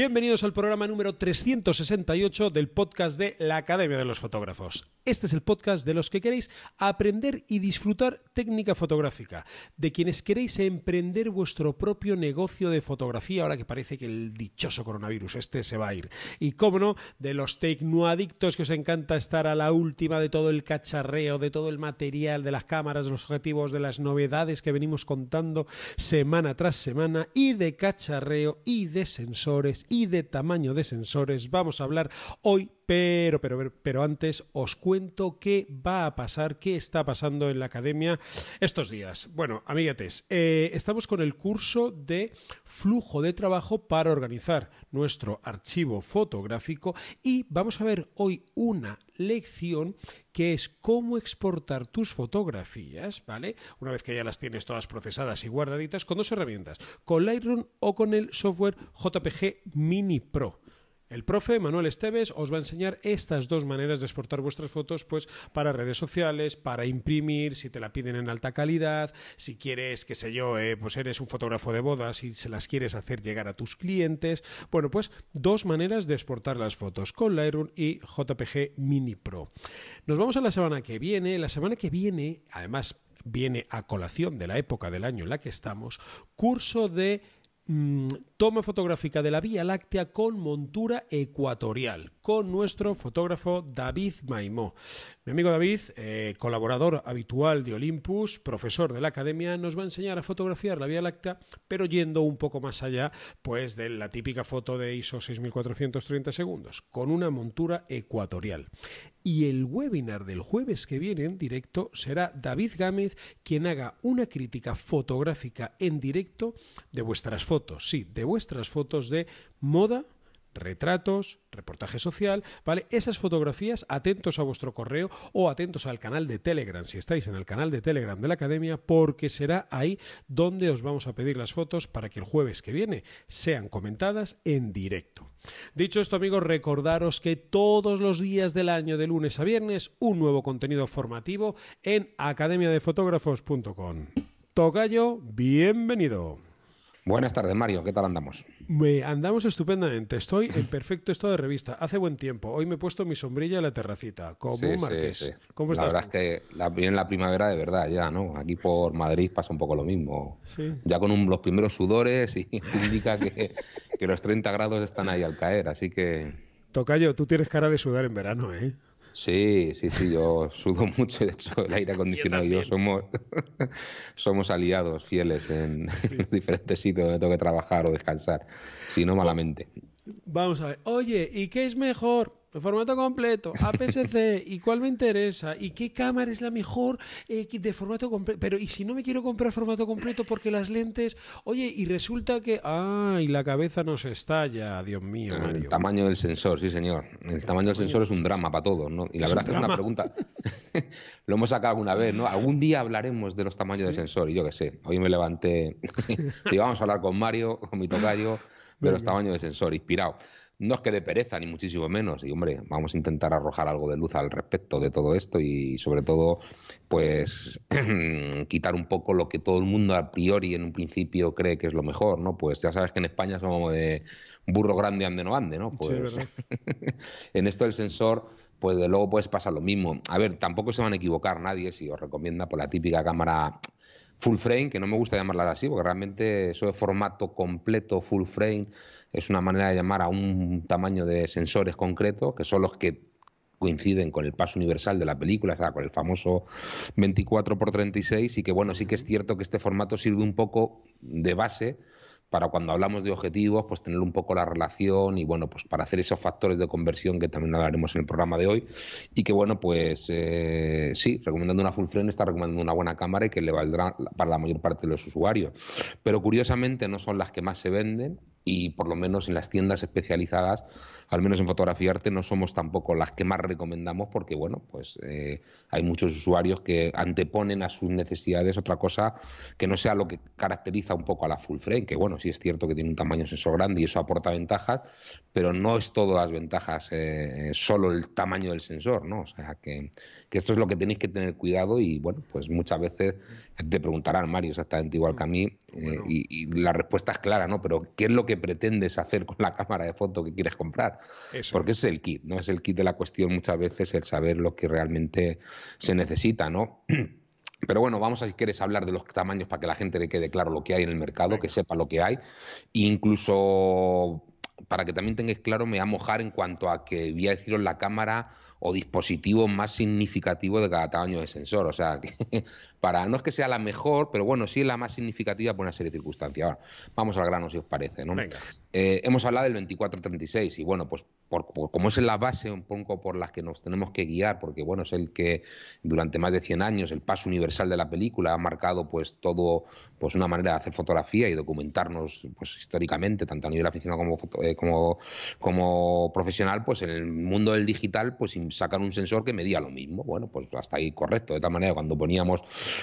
Bienvenidos al programa número 368 del podcast de la Academia de los Fotógrafos. Este es el podcast de los que queréis aprender y disfrutar técnica fotográfica, de quienes queréis emprender vuestro propio negocio de fotografía ahora que parece que el dichoso coronavirus este se va a ir. Y cómo no, de los tecnoadictos que os encanta estar a la última de todo el cacharreo, de todo el material, de las cámaras, de los objetivos, de las novedades que venimos contando semana tras semana y de cacharreo y de sensores y de tamaño de sensores vamos a hablar hoy, pero, pero, pero antes os cuento qué va a pasar, qué está pasando en la academia estos días. Bueno, amiguetes, eh, estamos con el curso de flujo de trabajo para organizar nuestro archivo fotográfico y vamos a ver hoy una lección que es cómo exportar tus fotografías, ¿vale? Una vez que ya las tienes todas procesadas y guardaditas, con dos herramientas, con Lightroom o con el software JPG Mini Pro. El profe Manuel Esteves os va a enseñar estas dos maneras de exportar vuestras fotos pues para redes sociales, para imprimir, si te la piden en alta calidad, si quieres, qué sé yo, eh, pues eres un fotógrafo de bodas y se las quieres hacer llegar a tus clientes. Bueno, pues dos maneras de exportar las fotos con Lightroom y JPG Mini Pro. Nos vamos a la semana que viene. La semana que viene, además, viene a colación de la época del año en la que estamos, curso de mm, Toma fotográfica de la Vía Láctea con montura ecuatorial, con nuestro fotógrafo David Maimó. Mi amigo David, eh, colaborador habitual de Olympus, profesor de la academia, nos va a enseñar a fotografiar la Vía Láctea, pero yendo un poco más allá pues, de la típica foto de ISO 6430 segundos, con una montura ecuatorial. Y el webinar del jueves que viene en directo será David Gámez quien haga una crítica fotográfica en directo de vuestras fotos, sí, de vuestras fotos de moda, retratos, reportaje social, ¿vale? Esas fotografías, atentos a vuestro correo o atentos al canal de Telegram, si estáis en el canal de Telegram de la Academia, porque será ahí donde os vamos a pedir las fotos para que el jueves que viene sean comentadas en directo. Dicho esto, amigos, recordaros que todos los días del año, de lunes a viernes, un nuevo contenido formativo en academiadefotógrafos.com. Tocayo, bienvenido. Buenas tardes, Mario. ¿Qué tal andamos? andamos estupendamente. Estoy en perfecto estado de revista. Hace buen tiempo. Hoy me he puesto mi sombrilla en la terracita, como un marqués. Sí, la verdad es que viene la primavera de verdad ya, ¿no? Aquí por Madrid pasa un poco lo mismo. Ya con los primeros sudores y indica que, que los 30 grados están ahí al caer. Así que... Tocayo, tú tienes cara de sudar en verano, ¿eh? Sí, sí, sí, yo sudo mucho, de hecho el aire acondicionado y yo somos, somos aliados fieles en, los diferentes sitios donde tengo que trabajar o descansar, si no malamente. Vamos a ver, oye, ¿y qué es mejor? el formato completo, APS-C, ¿y cuál me interesa? ¿Y qué cámara es la mejor eh, de formato completo? Pero, ¿y si no me quiero comprar formato completo porque las lentes, oye, y resulta que, ah, la cabeza nos estalla, Dios mío, Mario. El tamaño del sensor, sí, señor. El, tamaño del sensor es un drama para todos, ¿no? Y la verdad es que es una pregunta, lo hemos sacado alguna vez, ¿no? Algún día hablaremos de los tamaños del sensor, y yo qué sé, hoy me levanté, y vamos a hablar con Mario, con mi tocayo, de los tamaños del sensor, inspirado. No es que de pereza, ni muchísimo menos. Y hombre, vamos a intentar arrojar algo de luz al respecto de todo esto y sobre todo, pues, quitar un poco lo que todo el mundo a priori en un principio cree que es lo mejor, ¿no? Pues ya sabes que en España somos como de burro grande ande no ande, ¿no? Pues en esto del sensor pues de luego pues pasa lo mismo. A ver, tampoco se van a equivocar nadie si os recomienda por pues, la típica cámara full frame, que no me gusta llamarla así, porque realmente eso de formato completo, full frame, es una manera de llamar a un tamaño de sensores concreto, que son los que coinciden con el paso universal de la película, o sea, con el famoso 24 por 36 y que bueno, sí que es cierto que este formato sirve un poco de base para cuando hablamos de objetivos, pues tener un poco la relación y bueno, pues para hacer esos factores de conversión que también hablaremos en el programa de hoy y que bueno, pues eh, sí, recomendando una full frame está recomendando una buena cámara y que le valdrá para la mayor parte de los usuarios, pero curiosamente no son las que más se venden y por lo menos en las tiendas especializadas al menos en fotografía arte, no somos tampoco las que más recomendamos porque, bueno, pues eh, hay muchos usuarios que anteponen a sus necesidades otra cosa que no sea lo que caracteriza un poco a la full frame, que bueno, sí es cierto que tiene un tamaño sensor grande y eso aporta ventajas, pero no es todas las ventajas eh, eh, solo el tamaño del sensor, ¿no? O sea, que, esto es lo que tenéis que tener cuidado y, bueno, pues muchas veces te preguntarán, Mario, exactamente igual que a mí, y, la respuesta es clara, ¿no? Pero ¿qué es lo que pretendes hacer con la cámara de foto que quieres comprar? porque es. es el kit, ¿no? Es el kit de la cuestión muchas veces el saber lo que realmente se necesita, ¿no? Pero bueno, vamos a si quieres hablar de los tamaños para que la gente le quede claro lo que hay en el mercado, que sepa lo que hay. E incluso para que también tengáis claro, me voy a mojar en cuanto a que voy a deciros la cámara o dispositivo más significativo de cada tamaño de sensor. O sea, para no es que sea la mejor, pero bueno, sí es la más significativa por una serie de circunstancias. vamos al grano si os parece. ¿no? Eh, hemos hablado del 2436 y bueno, pues como es la base un poco por las que nos tenemos que guiar, porque bueno, es el que durante más de 100 años, el paso universal de la película, ha marcado pues todo, pues una manera de hacer fotografía y documentarnos pues históricamente, tanto a nivel aficionado como, eh, como, como profesional, pues en el mundo del digital, pues sacan un sensor que medía lo mismo. Bueno, pues hasta ahí correcto. De tal manera, cuando poníamos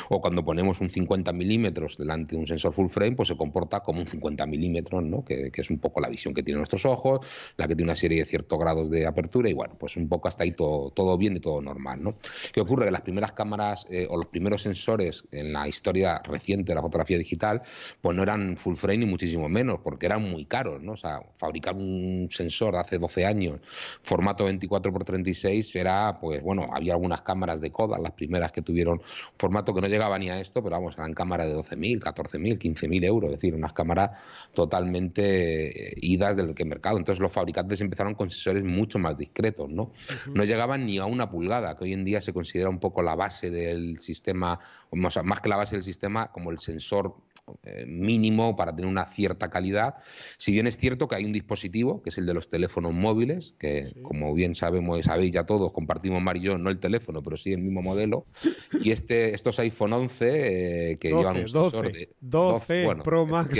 o cuando ponemos un 50 milímetros delante de un sensor full frame, pues se comporta como un 50 milímetros, ¿no? Que, es un poco la visión que tienen nuestros ojos, la que tiene una serie de ciertos grados de apertura y bueno, pues un poco hasta ahí todo, todo bien y todo normal, ¿no? ¿Qué ocurre? Que las primeras cámaras eh, o los primeros sensores en la historia reciente de la fotografía digital, pues no eran full frame ni muchísimo menos, porque eran muy caros, ¿no? O sea, fabricar un sensor de hace 12 años, formato 24x36, era, pues bueno, había algunas cámaras de coda, las primeras que tuvieron formato que no llegaban ni a esto, pero vamos, eran cámaras de 12.000, 14.000, 15.000 euros, es decir, unas cámaras totalmente eh, idas del mercado. Entonces los fabricantes empezaron con sensores mucho más discretos, ¿no? No llegaban ni a una pulgada, que hoy en día se considera un poco la base del sistema, o más que la base del sistema, como el sensor eh, mínimo para tener una cierta calidad. Si bien es cierto que hay un dispositivo, que es el de los teléfonos móviles, que como bien sabemos, sabéis, ya todos compartimos Mario no el teléfono, pero sí el mismo modelo. Y este, estos iPhone 11 eh, que 12, llevan un 12, 12, 12 Pro Max.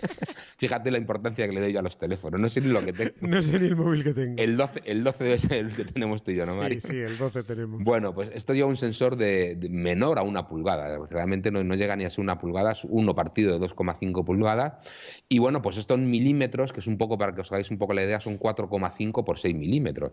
Fíjate la importancia que le doy yo a los teléfonos. No sé ni lo que tengo. no ni el móvil que tengo. El 12, el el que tenemos tú y yo, ¿no, Mari? Sí, sí, el 12 tenemos. Bueno, pues esto lleva un sensor de, menor a una pulgada. realmente no, llega ni a ser una pulgada, es uno partido de 2,5 pulgadas. Y bueno, pues esto en milímetros, que es un poco, para que os hagáis un poco la idea, son 4,5 por 6 milímetros.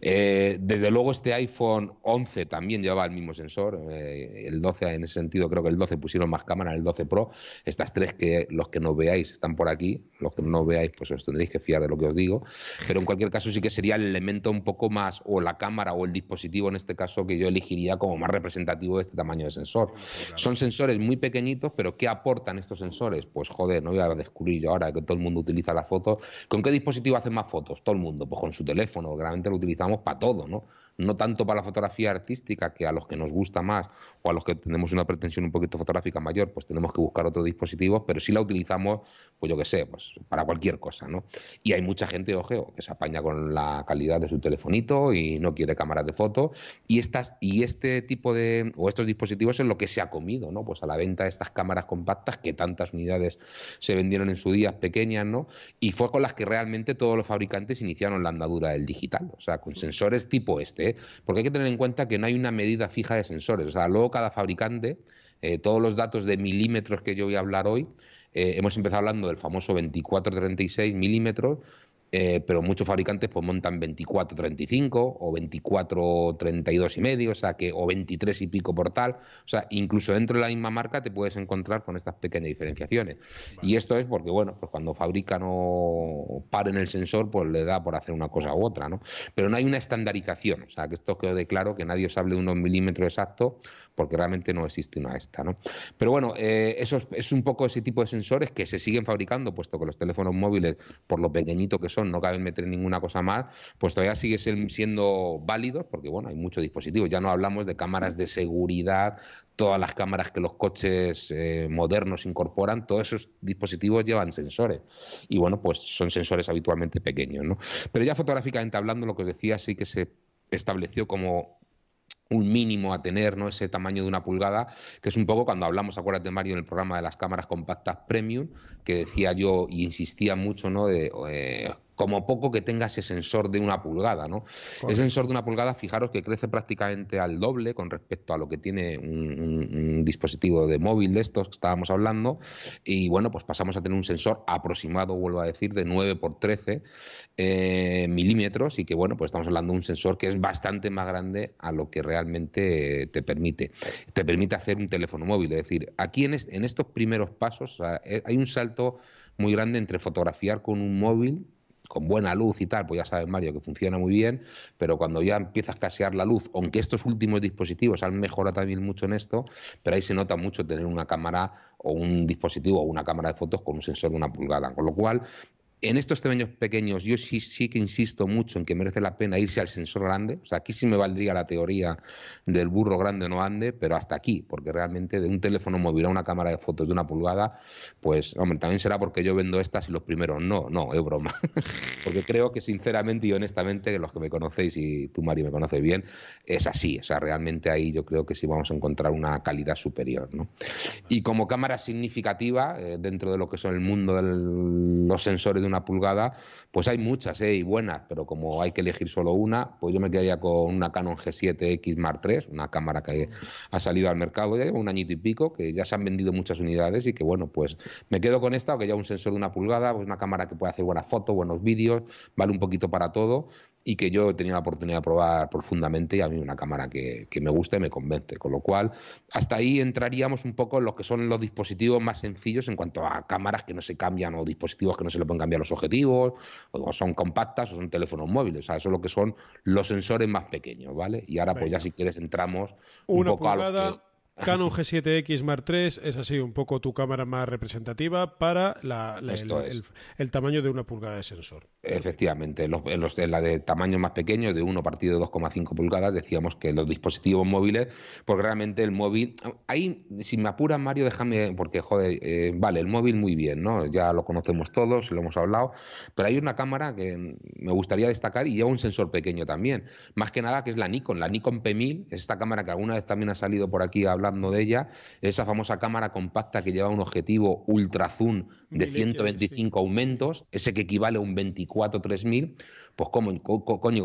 Eh, desde luego este iPhone 11 también llevaba el mismo sensor. Eh, el 12 en ese sentido, creo que el 12 pusieron más cámara, el 12 Pro. Estas tres que los que no veáis están por aquí los que no veáis, pues os tendréis que fiar de lo que os digo, pero en cualquier caso sí que sería el elemento un poco más, o la cámara o el dispositivo en este caso que yo elegiría como más representativo de este tamaño de sensor. Son sensores muy pequeñitos, pero ¿qué aportan estos sensores? Pues joder, no voy a descubrir yo ahora que todo el mundo utiliza la foto. ¿Con qué dispositivo hacen más fotos? Todo el mundo, pues con su teléfono, realmente lo utilizamos para todo, ¿no? no tanto para la fotografía artística, que a los que nos gusta más o a los que tenemos una pretensión un poquito fotográfica mayor, pues tenemos que buscar otros dispositivos, pero sí la utilizamos, pues yo qué sé, pues para cualquier cosa, ¿no? Y hay mucha gente, ojeo, que se apaña con la calidad de su telefonito y no quiere cámaras de foto, y, estas, y este tipo de, o estos dispositivos es lo que se ha comido, ¿no? Pues a la venta de estas cámaras compactas, que tantas unidades se vendieron en su día, pequeñas, ¿no? Y fue con las que realmente todos los fabricantes iniciaron la andadura del digital, o sea, con sensores tipo este ¿eh? porque hay que tener en cuenta que no hay una medida fija de sensores. O sea, luego cada fabricante, eh, todos los datos de milímetros que yo voy a hablar hoy, eh, hemos empezado hablando del famoso 24-36 milímetros, eh, pero muchos fabricantes pues montan 24-35 o 24-32 y medio, o sea que o 23 y pico por tal, o sea, incluso dentro de la misma marca te puedes encontrar con estas pequeñas diferenciaciones. Y esto es porque, bueno, pues cuando fabrican o paren el sensor, pues le da por hacer una cosa u otra, ¿no? Pero no hay una estandarización, o sea, que esto quedó de claro, que nadie os hable de unos milímetros exactos, porque realmente no existe una esta. ¿no? Pero bueno, eh, es, un poco ese tipo de sensores que se siguen fabricando, puesto que los teléfonos móviles, por lo pequeñito que son, no caben meter ninguna cosa más, pues todavía sigue siendo válidos, porque bueno, hay muchos dispositivos. Ya no hablamos de cámaras de seguridad, todas las cámaras que los coches eh, modernos incorporan, todos esos dispositivos llevan sensores. Y bueno, pues son sensores habitualmente pequeños. ¿no? Pero ya fotográficamente hablando, lo que os decía, sí que se estableció como un mínimo a tener, ¿no? Ese tamaño de una pulgada, que es un poco cuando hablamos, acuérdate Mario, en el programa de las cámaras compactas premium, que decía yo y insistía mucho, ¿no? De, eh, como poco que tenga ese sensor de una pulgada, ¿no? El sensor de una pulgada, fijaros que crece prácticamente al doble con respecto a lo que tiene un, dispositivo de móvil de estos que estábamos hablando, y bueno, pues pasamos a tener un sensor aproximado, vuelvo a decir, de 9 por 13 eh, milímetros, y que bueno, pues estamos hablando de un sensor que es bastante más grande a lo que realmente te permite. Te permite hacer un teléfono móvil, es decir, aquí en, estos primeros pasos eh, hay un salto muy grande entre fotografiar con un móvil con buena luz y tal, pues ya sabes, Mario, que funciona muy bien, pero cuando ya empieza a escasear la luz, aunque estos últimos dispositivos han mejorado también mucho en esto, pero ahí se nota mucho tener una cámara o un dispositivo o una cámara de fotos con un sensor de una pulgada, con lo cual en estos tamaños pequeños yo sí, sí que insisto mucho en que merece la pena irse al sensor grande. O sea, aquí sí me valdría la teoría del burro grande no ande, pero hasta aquí, porque realmente de un teléfono móvil a una cámara de fotos de una pulgada, pues hombre, también será porque yo vendo estas y los primeros no, no, es broma. porque creo que sinceramente y honestamente, los que me conocéis y tú, Mari, me conoces bien, es así. O sea, realmente ahí yo creo que sí vamos a encontrar una calidad superior. ¿no? Y como cámara significativa, eh, dentro de lo que son el mundo de los sensores de una pulgada, pues hay muchas ¿eh? y buenas, pero como hay que elegir solo una, pues yo me quedaría con una Canon G7X Mark III, una cámara que ha salido al mercado ya un añito y pico, que ya se han vendido muchas unidades y que bueno, pues me quedo con esta, que ya un sensor de una pulgada, pues una cámara que puede hacer buenas fotos, buenos vídeos, vale un poquito para todo y que yo he tenido la oportunidad de probar profundamente y a mí una cámara que, me gusta y me convence. Con lo cual, hasta ahí entraríamos un poco en lo que son los dispositivos más sencillos en cuanto a cámaras que no se cambian o dispositivos que no se le pueden cambiar los objetivos, o son compactas o son teléfonos móviles. O sea, eso es lo que son los sensores más pequeños, ¿vale? Y ahora, pues ya si quieres entramos un poco a lo que Canon G7X Mark III es así, un poco tu cámara más representativa para la, el, tamaño de una pulgada de sensor. Efectivamente, los, los, la de tamaño más pequeño, de 1 partido 2,5 pulgadas, decíamos que los dispositivos móviles, porque realmente el móvil. Ahí, si me apuras, Mario, déjame, porque joder, eh, vale, el móvil muy bien, ¿no? Ya lo conocemos todos, lo hemos hablado, pero hay una cámara que me gustaría destacar y lleva un sensor pequeño también. Más que nada, que es la Nikon, la Nikon P1000, es esta cámara que alguna vez también ha salido por aquí a hablando de ella, esa famosa cámara compacta que lleva un objetivo ultra zoom de 125 aumentos, ese que equivale a un 24-3000, pues como coño,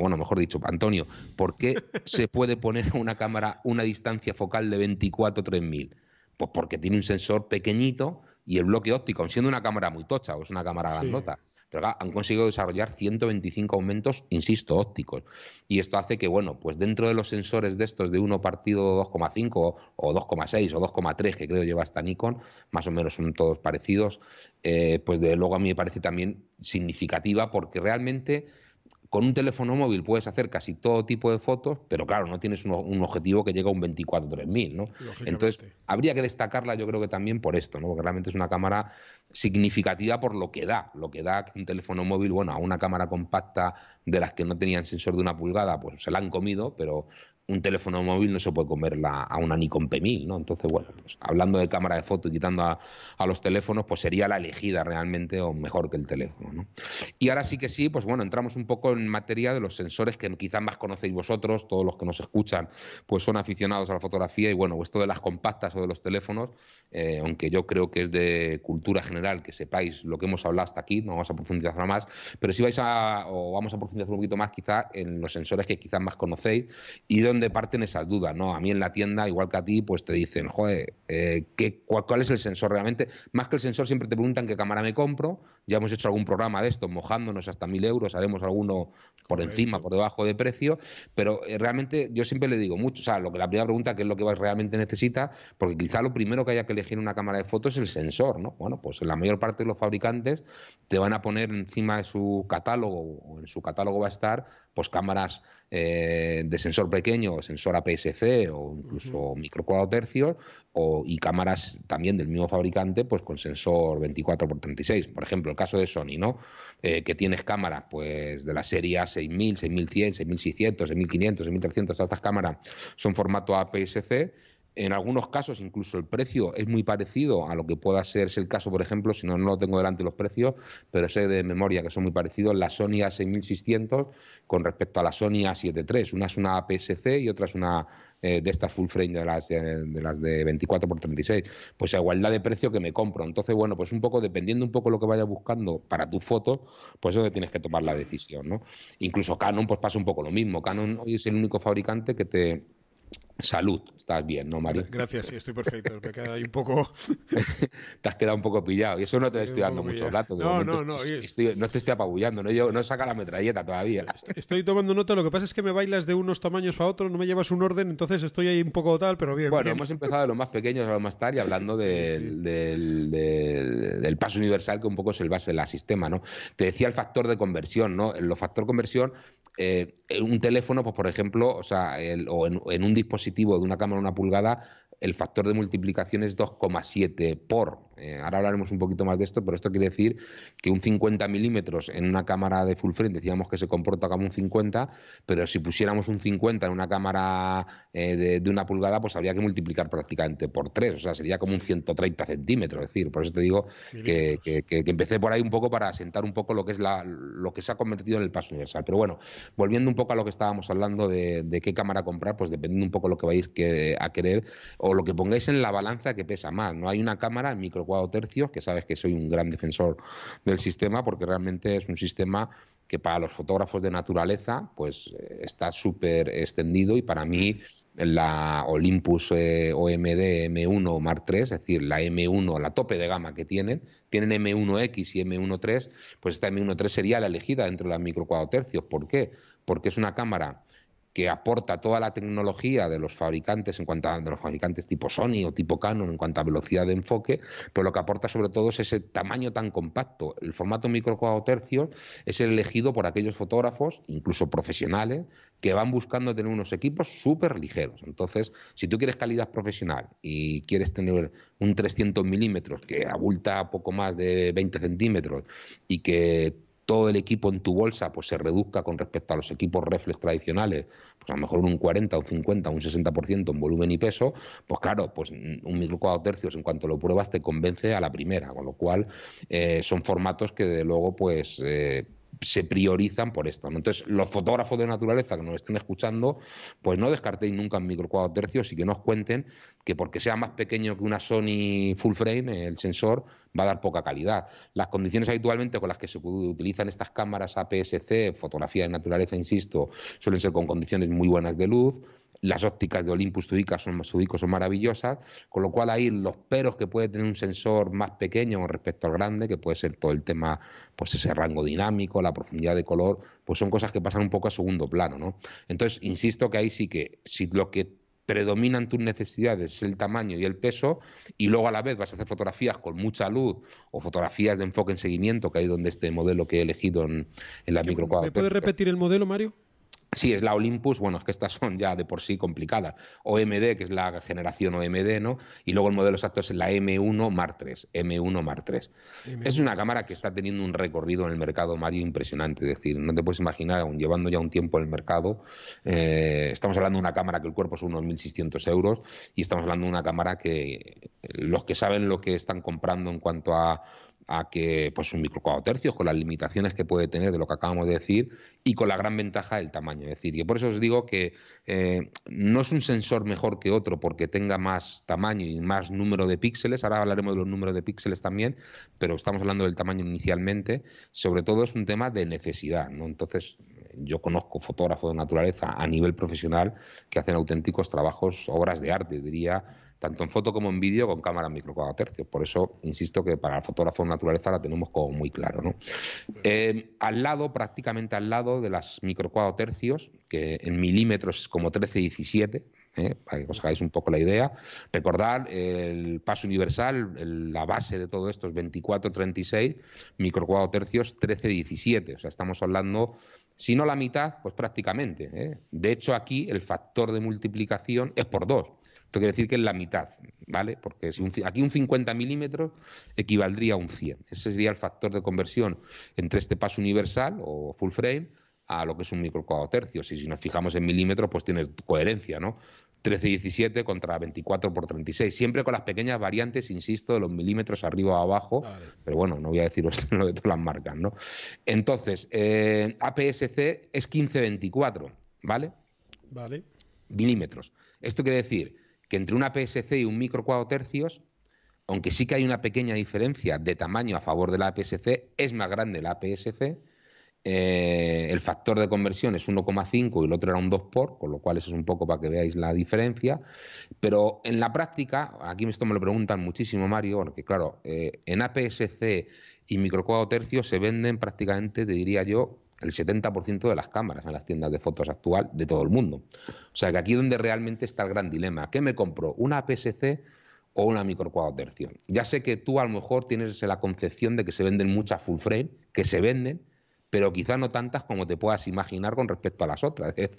bueno, mejor dicho, Antonio, ¿por qué se puede poner una cámara una distancia focal de 24-3000? Pues porque tiene un sensor pequeñito y el bloque óptico, siendo una cámara muy tocha, o es una cámara grandota han conseguido desarrollar 125 aumentos, insisto, ópticos. Y esto hace que, bueno, pues dentro de los sensores de estos de uno partido 2,5 o 2,6 o 2,3 que creo lleva hasta Nikon, más o menos son todos parecidos, eh, pues de luego a mí me parece también significativa porque realmente con un teléfono móvil puedes hacer casi todo tipo de fotos, pero claro, no tienes un, objetivo que llega a un 24-3000, ¿no? Entonces, habría que destacarla yo creo que también por esto, ¿no? Porque realmente es una cámara significativa por lo que da, lo que da un teléfono móvil, bueno, a una cámara compacta de las que no tenían sensor de una pulgada, pues se la han comido, pero un teléfono móvil no se puede la a una Nikon P1000, ¿no? Entonces, bueno, pues, hablando de cámara de foto y quitando a, los teléfonos, pues sería la elegida realmente o mejor que el teléfono, ¿no? Y ahora sí que sí, pues bueno, entramos un poco en materia de los sensores que quizás más conocéis vosotros, todos los que nos escuchan, pues son aficionados a la fotografía y bueno, esto de las compactas o de los teléfonos, eh, aunque yo creo que es de cultura general que sepáis lo que hemos hablado hasta aquí, no vamos a profundizar más, pero si vais a, o vamos a profundizar un poquito más quizá en los sensores que quizás más conocéis y de parte parten esas dudas, ¿no? A mí en la tienda, igual que a ti, pues te dicen, joder, eh, cuál, es el sensor realmente? Más que el sensor siempre te preguntan qué cámara me compro, ya hemos hecho algún programa de esto, mojándonos hasta mil euros, haremos alguno por encima, por debajo de precio, pero eh, realmente yo siempre le digo mucho, o sea, lo que, la primera pregunta, ¿qué es lo que realmente necesita? Porque quizá lo primero que haya que elegir en una cámara de fotos es el sensor, ¿no? Bueno, pues la mayor parte de los fabricantes te van a poner encima de su catálogo, o en su catálogo va a estar, pues cámaras eh, de sensor pequeño, sensor APS-C o incluso micro cuadro tercio, o, y cámaras también del mismo fabricante, pues con sensor 24x36. Por ejemplo, el caso de Sony, ¿no? Eh, que tienes cámaras pues de la serie A6000, 6100, 6600, 6500, 6300, estas cámaras son formato APS-C en algunos casos incluso el precio es muy parecido a lo que pueda ser es el caso, por ejemplo, si no, no tengo delante los precios, pero sé de memoria que son muy parecidos la Sony A6600 con respecto a la Sony A73. Una es una APS-C y otra es una eh, de estas full frame de las, de, las de 24x36. Pues a igualdad de precio que me compro. Entonces, bueno, pues un poco dependiendo un poco lo que vayas buscando para tu foto, pues donde tienes que tomar la decisión. ¿no? Incluso Canon pues pasa un poco lo mismo. Canon hoy es el único fabricante que te Salud, estás bien, ¿no, Mario? Gracias, sí, estoy perfecto. Me quedado ahí un poco. te has quedado un poco pillado. Y eso no te estoy dando muchos datos. De no, no, no, no. te estoy apabullando, no, yo, no saca la metralleta todavía. Estoy tomando nota, lo que pasa es que me bailas de unos tamaños a otros, no me llevas un orden, entonces estoy ahí un poco tal, pero bien. Bueno, hemos empezado de los más pequeños a los más y hablando Del, paso universal, que un poco es el base del sistema, ¿no? Te decía el factor de conversión, ¿no? El factor conversión en eh, un teléfono, pues por ejemplo, o, sea, o en, un dispositivo de una cámara una pulgada, el factor de multiplicación es 2,7 por, eh, ahora hablaremos un poquito más de esto, pero esto quiere decir que un 50 milímetros en una cámara de full frame decíamos que se comporta como un 50, pero si pusiéramos un 50 en una cámara eh, de, una pulgada, pues habría que multiplicar prácticamente por 3, o sea, sería como un 130 centímetros. Es decir, por eso te digo que, empecé por ahí un poco para asentar un poco lo que, es lo que se ha convertido en el paso universal. Pero bueno, volviendo un poco a lo que estábamos hablando de, qué cámara comprar, pues dependiendo un poco lo que vais a querer o lo que pongáis en la balanza que pesa más. No hay una cámara micro tercios, que sabes que soy un gran defensor del sistema, porque realmente es un sistema que para los fotógrafos de naturaleza pues eh, está súper extendido y para mí la Olympus OMD eh, M1 o Mar 3 es decir, la M1, la tope de gama que tienen, tienen M1X y M1 3 pues esta M1 3 sería la elegida dentro de las micro tercios. ¿Por qué? Porque es una cámara que aporta toda la tecnología de los fabricantes en cuanto a de los fabricantes tipo Sony o tipo Canon en cuanto a velocidad de enfoque, pero pues lo que aporta sobre todo es ese tamaño tan compacto. El formato micro tercio es el elegido por aquellos fotógrafos, incluso profesionales, que van buscando tener unos equipos súper ligeros. Entonces, si tú quieres calidad profesional y quieres tener un 300 milímetros que abulta poco más de 20 centímetros y que todo el equipo en tu bolsa pues se reduzca con respecto a los equipos reflex tradicionales, pues a lo mejor un 40, un 50, un 60% en volumen y peso, pues claro, pues un microcuadro tercios en cuanto lo pruebas te convence a la primera, con lo cual eh, son formatos que de luego pues... Eh, se priorizan por esto. Entonces, los fotógrafos de naturaleza que nos estén escuchando, pues no descartéis nunca un microcuadro tercios y que nos cuenten que porque sea más pequeño que una Sony full frame, el sensor va a dar poca calidad. Las condiciones habitualmente con las que se utilizan estas cámaras APS-C, fotografía de naturaleza, insisto, suelen ser con condiciones muy buenas de luz, las ópticas de Olympus son, son maravillosas, con lo cual ahí los peros que puede tener un sensor más pequeño con respecto al grande, que puede ser todo el tema, pues ese rango dinámico, la profundidad de color, pues son cosas que pasan un poco a segundo plano, ¿no? Entonces, insisto que ahí sí que, si lo que predominan tus necesidades, es el tamaño y el peso, y luego a la vez vas a hacer fotografías con mucha luz o fotografías de enfoque en seguimiento, que hay donde este modelo que he elegido en, la microcuadra. ¿Me puedes repetir el modelo, Mario? Sí es la Olympus, bueno, es que estas son ya de por sí complicadas. OMD, que es la generación OMD, ¿no? Y luego el modelo exacto es la M1 Mark III. M1 Mark 3 Es una cámara que está teniendo un recorrido en el mercado, Mario, impresionante. Es decir, no te puedes imaginar, aún llevando ya un tiempo en el mercado, eh, estamos hablando de una cámara que el cuerpo es unos 1.600 euros y estamos hablando de una cámara que los que saben lo que están comprando en cuanto a a que pues un micro tercio, con las limitaciones que puede tener de lo que acabamos de decir y con la gran ventaja del tamaño. Es decir, y por eso os digo que eh, no es un sensor mejor que otro porque tenga más tamaño y más número de píxeles. Ahora hablaremos de los números de píxeles también, pero estamos hablando del tamaño inicialmente. Sobre todo es un tema de necesidad. ¿no? Entonces, yo conozco fotógrafos de naturaleza a nivel profesional que hacen auténticos trabajos, obras de arte, diría tanto en foto como en vídeo con cámara micro tercios. Por eso insisto que para el fotógrafo de naturaleza la tenemos como muy claro. ¿no? Eh, al lado, prácticamente al lado de las micro tercios, que en milímetros es como 13-17, ¿eh? para que os hagáis un poco la idea. Recordar el paso universal, la base de todo esto es 24-36, microcuadro tercios 13-17. O sea, estamos hablando, si no la mitad, pues prácticamente. ¿eh? De hecho, aquí el factor de multiplicación es por dos. Esto quiere decir que es la mitad, ¿vale? Porque si aquí un 50 milímetros equivaldría a un 100. Ese sería el factor de conversión entre este paso universal o full frame a lo que es un microcuadro tercio. Si, si nos fijamos en milímetros, pues tiene coherencia, ¿no? 13-17 contra 24 por 36, siempre con las pequeñas variantes, insisto, de los milímetros arriba o abajo, pero bueno, no voy a deciros lo de todas las marcas, ¿no? Entonces, eh, APS-C es 15-24, ¿vale? Vale. Milímetros. Esto quiere decir que entre una PSC y un micro tercios, aunque sí que hay una pequeña diferencia de tamaño a favor de la PSC, es más grande la PSC. Eh, el factor de conversión es 1,5 y el otro era un 2 por, con lo cual eso es un poco para que veáis la diferencia. Pero en la práctica, aquí esto me lo preguntan muchísimo, Mario, porque claro, eh, en APSC y microcuadro tercios se venden prácticamente, te diría yo, el 70% de las cámaras en las tiendas de fotos actual de todo el mundo. O sea que aquí es donde realmente está el gran dilema. ¿Qué me compro? una PSC o una micro cuadro Ya sé que tú a lo mejor tienes la concepción de que se venden muchas full frame, que se venden, pero quizá no tantas como te puedas imaginar con respecto a las otras. Es,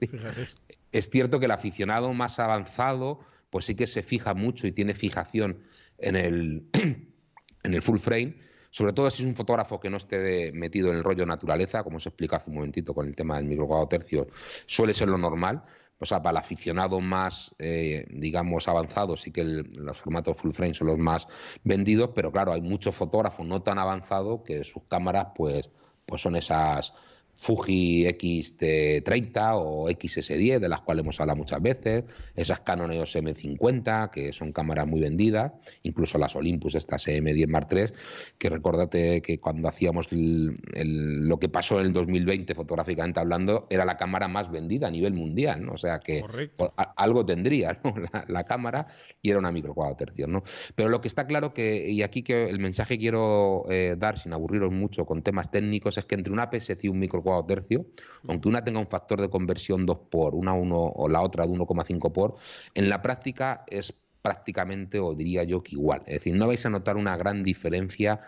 es cierto que el aficionado más avanzado, pues sí que se fija mucho y tiene fijación en el, en el full frame, sobre todo si es un fotógrafo que no esté metido en el rollo naturaleza, como se explica hace un momentito con el tema del microcuadro tercio, suele ser lo normal. O sea, para el aficionado más, eh, digamos, avanzado, sí que los formatos full frame son los más vendidos, pero claro, hay muchos fotógrafos no tan avanzados que sus cámaras, pues, pues son esas, Fuji XT30 o XS10, de las cuales hemos hablado muchas veces, esas Canon EOS M50, que son cámaras muy vendidas, incluso las Olympus, estas M10 Mark III, que recuérdate que cuando hacíamos lo que pasó en el 2020 fotográficamente hablando, era la cámara más vendida a nivel mundial, o sea que algo tendría la, cámara y era una micro cuadro ¿no? Pero lo que está claro que, y aquí que el mensaje quiero eh, dar, sin aburriros mucho con temas técnicos, es que entre una PSC y un micro tercio, aunque una tenga un factor de conversión 2 por, una 1 o la otra de 1,5 por, en la práctica es prácticamente, o diría yo, que igual. Es decir, no vais a notar una gran diferencia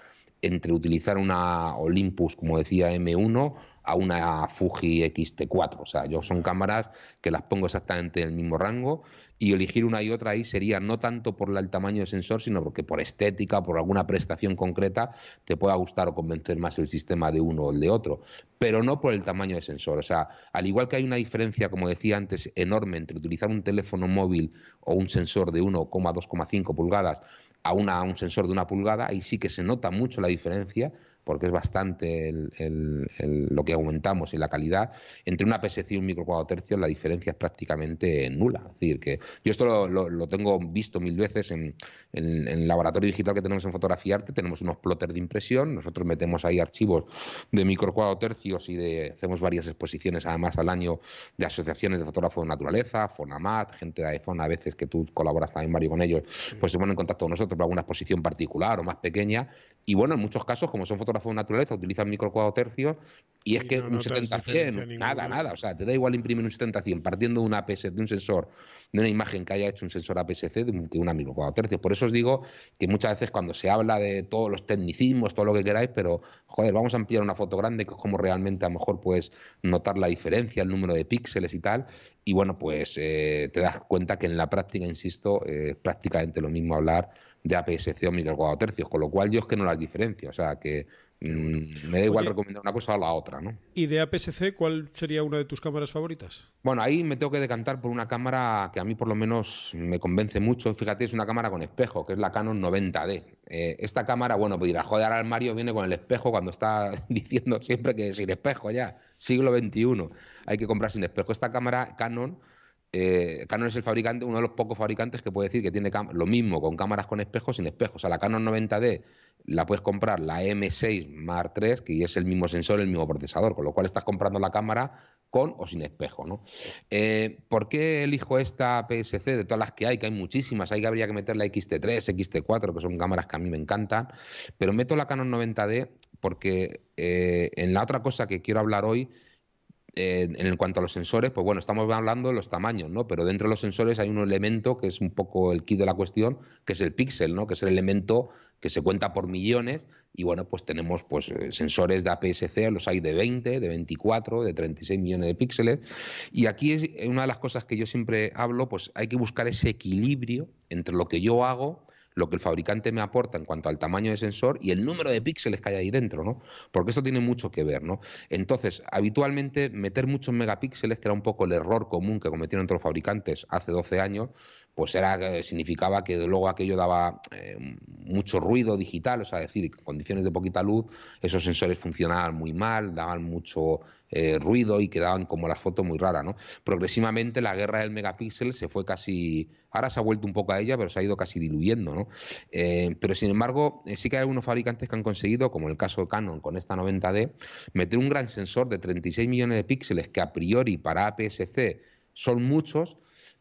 entre utilizar una Olympus, como decía M1, a una Fuji X-T4. O sea, yo son cámaras que las pongo exactamente en el mismo rango y elegir una y otra ahí sería no tanto por el tamaño del sensor, sino porque por estética, por alguna prestación concreta, te pueda gustar o convencer más el sistema de uno o el de otro, pero no por el tamaño del sensor. O sea, al igual que hay una diferencia, como decía antes, enorme entre utilizar un teléfono móvil o un sensor de 1,2,5 pulgadas a, una, a un sensor de una pulgada, ahí sí que se nota mucho la diferencia porque es bastante lo que aumentamos en la calidad, entre una PSC y un microcuadro tercio la diferencia es prácticamente nula. Es decir, que yo esto lo, tengo visto mil veces en, el laboratorio digital que tenemos en fotografía arte, tenemos unos plotters de impresión, nosotros metemos ahí archivos de microcuadros tercios y de, hacemos varias exposiciones además al año de asociaciones de fotógrafos de naturaleza, FONAMAT, gente de iPhone a veces que tú colaboras también, Mario, con ellos, pues se ponen en contacto con nosotros para alguna exposición particular o más pequeña y bueno, en muchos casos, como son fotógrafos de naturaleza, utilizan micro cuadro tercio y es que un 70-100, nada, nada. O sea, te da igual imprimir un 70-100 partiendo de una APS, de un sensor, de una imagen que haya hecho un sensor APS-C de que una micro tercio. Por eso os digo que muchas veces cuando se habla de todos los tecnicismos, todo lo que queráis, pero joder, vamos a ampliar una foto grande, que es como realmente a lo mejor puedes notar la diferencia, el número de píxeles y tal. Y bueno, pues eh, te das cuenta que en la práctica, insisto, eh, es prácticamente lo mismo hablar de APS-C o tercios, con lo cual yo es que no las diferencio. O sea, que Mm, me da igual recomendar una cosa o la otra, ¿no? ¿Y de APS-C cuál sería una de tus cámaras favoritas? Bueno, ahí me tengo que decantar por una cámara que a mí por lo menos me convence mucho. Fíjate, es una cámara con espejo, que es la Canon 90D. Eh, esta cámara, bueno, pues a joder, al Mario viene con el espejo cuando está diciendo siempre que sin espejo ya, siglo XXI, hay que comprar sin espejo. Esta cámara Canon eh, Canon es el fabricante, uno de los pocos fabricantes que puede decir que tiene lo mismo con cámaras con espejos sin espejos. O sea, la Canon 90D la puedes comprar la M6 Mark III, que es el mismo sensor, el mismo procesador, con lo cual estás comprando la cámara con o sin espejo. ¿no? Eh, ¿Por qué elijo esta PSC de todas las que hay, que hay muchísimas? Hay que habría que meter la XT3, XT4, que son cámaras que a mí me encantan, pero meto la Canon 90D porque eh, en la otra cosa que quiero hablar hoy en cuanto a los sensores, pues bueno, estamos hablando de los tamaños, ¿no? Pero dentro de los sensores hay un elemento que es un poco el kit de la cuestión, que es el píxel, ¿no? Que es el elemento que se cuenta por millones y bueno, pues tenemos pues eh, sensores de APS-C, los hay de 20, de 24, de 36 millones de píxeles y aquí es eh, una de las cosas que yo siempre hablo, pues hay que buscar ese equilibrio entre lo que yo hago lo que el fabricante me aporta en cuanto al tamaño de sensor y el número de píxeles que hay ahí dentro, ¿no? Porque esto tiene mucho que ver, ¿no? Entonces, habitualmente meter muchos megapíxeles, que era un poco el error común que cometieron todos los fabricantes hace 12 años, pues era, significaba que luego aquello daba eh, mucho ruido digital, o sea, es decir, en condiciones de poquita luz, esos sensores funcionaban muy mal, daban mucho eh, ruido y quedaban como la foto muy rara, ¿no? Progresivamente la guerra del megapíxel se fue casi, ahora se ha vuelto un poco a ella, pero se ha ido casi diluyendo, ¿no? Eh, pero sin embargo, sí que hay algunos fabricantes que han conseguido, como en el caso de Canon con esta 90D, meter un gran sensor de 36 millones de píxeles que a priori para APS-C son muchos,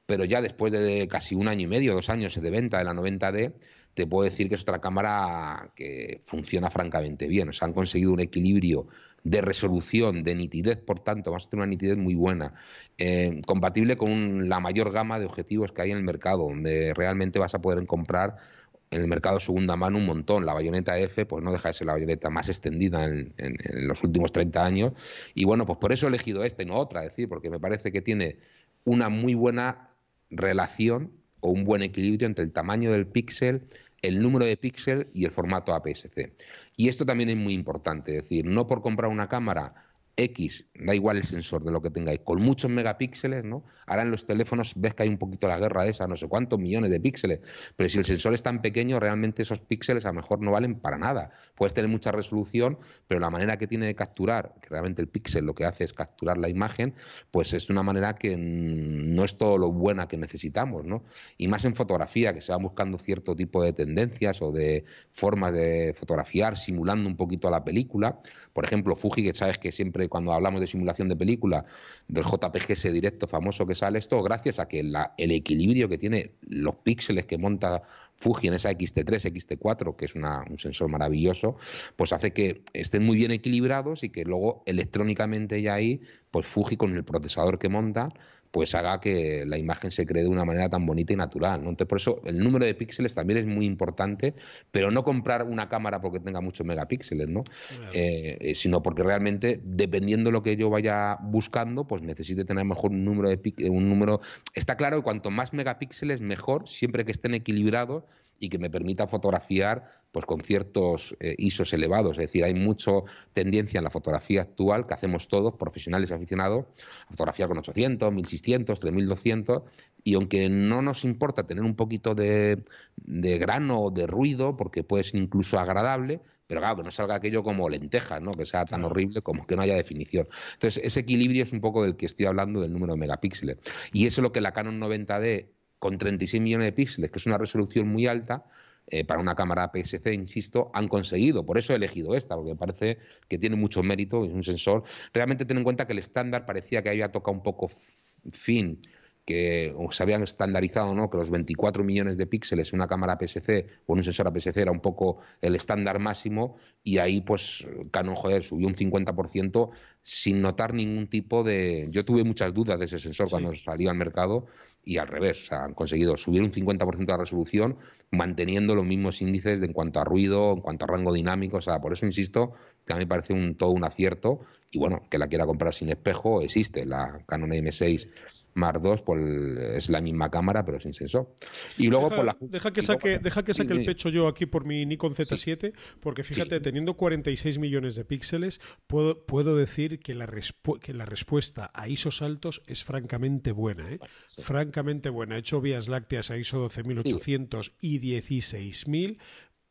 pero ya después de casi un año y medio, dos años de venta de la 90D, te puedo decir que es otra cámara que funciona francamente bien. O han conseguido un equilibrio de resolución, de nitidez, por tanto, vamos a tener una nitidez muy buena, eh, compatible con la mayor gama de objetivos que hay en el mercado, donde realmente vas a poder comprar en el mercado segunda mano un montón. La bayoneta F, pues no deja de ser la bayoneta más extendida en, los últimos 30 años. Y bueno, pues por eso he elegido esta y no otra, decir, porque me parece que tiene una muy buena relación o un buen equilibrio entre el tamaño del píxel, el número de píxel y el formato APS-C. Y esto también es muy importante, es decir, no por comprar una cámara X, da igual el sensor de lo que tengáis, con muchos megapíxeles, ¿no? Ahora en los teléfonos ves que hay un poquito la guerra esa, no sé cuántos millones de píxeles, pero si el sensor es tan pequeño, realmente esos píxeles a lo mejor no valen para nada. Puedes tener mucha resolución, pero la manera que tiene de capturar, que realmente el píxel lo que hace es capturar la imagen, pues es una manera que no es todo lo buena que necesitamos, ¿no? Y más en fotografía, que se van buscando cierto tipo de tendencias o de formas de fotografiar, simulando un poquito a la película. Por ejemplo, Fuji, que sabes que siempre cuando hablamos de simulación de película, del JPG directo famoso que sale esto, gracias a que el equilibrio que tiene los píxeles que monta Fuji en esa XT3, XT4, que es un sensor maravilloso, pues hace que estén muy bien equilibrados y que luego electrónicamente ya ahí, pues Fuji con el procesador que monta, pues haga que la imagen se cree de una manera tan bonita y natural. ¿no? Entonces, por eso el número de píxeles también es muy importante, pero no comprar una cámara porque tenga muchos megapíxeles, ¿no? Eh, eh, sino porque realmente, dependiendo de lo que yo vaya buscando, pues necesite tener mejor un número de eh, un número. Está claro que cuanto más megapíxeles, mejor, siempre que estén equilibrados y que me permita fotografiar pues con ciertos eh, ISOs elevados. Es decir, hay mucha tendencia en la fotografía actual que hacemos todos, profesionales y aficionados, a fotografiar con 800, 1600, 3200, y aunque no nos importa tener un poquito de, grano o de ruido, porque puede ser incluso agradable, pero claro, que no salga aquello como lentejas, ¿no? que sea tan horrible como que no haya definición. Entonces, ese equilibrio es un poco del que estoy hablando del número de megapíxeles. Y eso es lo que la Canon 90D con 36 millones de píxeles, que es una resolución muy alta, eh, para una cámara PSC, insisto, han conseguido. Por eso he elegido esta, porque me parece que tiene mucho mérito, es un sensor. Realmente ten en cuenta que el estándar parecía que había tocado un poco fin que se habían estandarizado, ¿no? que los 24 millones de píxeles en una cámara PSC o en un sensor aps era un poco el estándar máximo y ahí pues Canon, joder, subió un 50% sin notar ningún tipo de... Yo tuve muchas dudas de ese sensor cuando salió al mercado y al revés, han conseguido subir un 50% de la resolución manteniendo los mismos índices de en cuanto a ruido, en cuanto a rango dinámico, sea, por eso insisto que a mí me parece un, todo un acierto y bueno, que la quiera comprar sin espejo existe, la Canon M6 Mar 2 por es la misma cámara pero sin sensor. Y luego deja, la deja que saque, deja que saque el pecho yo aquí por mi Nikon Z7 porque fíjate teniendo 46 millones de píxeles puedo, puedo decir que la, que la respuesta a ISOs altos es francamente buena, ¿eh? francamente buena. He hecho vías lácteas a ISO 12800 y 16000